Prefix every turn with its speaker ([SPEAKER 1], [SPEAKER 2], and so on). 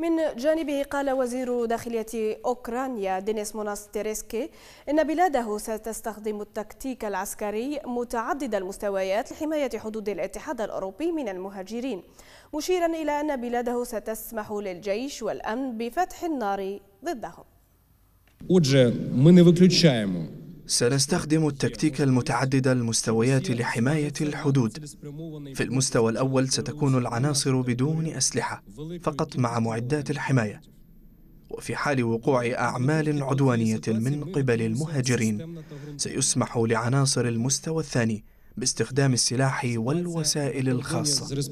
[SPEAKER 1] من جانبه قال وزير داخلية أوكرانيا دينيس موناستيريسكي إن بلاده ستستخدم التكتيك العسكري متعدد المستويات لحماية حدود الاتحاد الأوروبي من المهاجرين مشيرا إلى أن بلاده ستسمح للجيش والأمن بفتح النار ضدهم
[SPEAKER 2] Отже, ми не виключаємо سنستخدم التكتيك المتعدد المستويات لحماية الحدود. في المستوى الأول ستكون العناصر بدون أسلحة، فقط مع معدات الحماية. وفي حال وقوع أعمال عدوانية من قبل المهاجرين، سيسمح لعناصر المستوى الثاني باستخدام السلاح والوسائل الخاصة.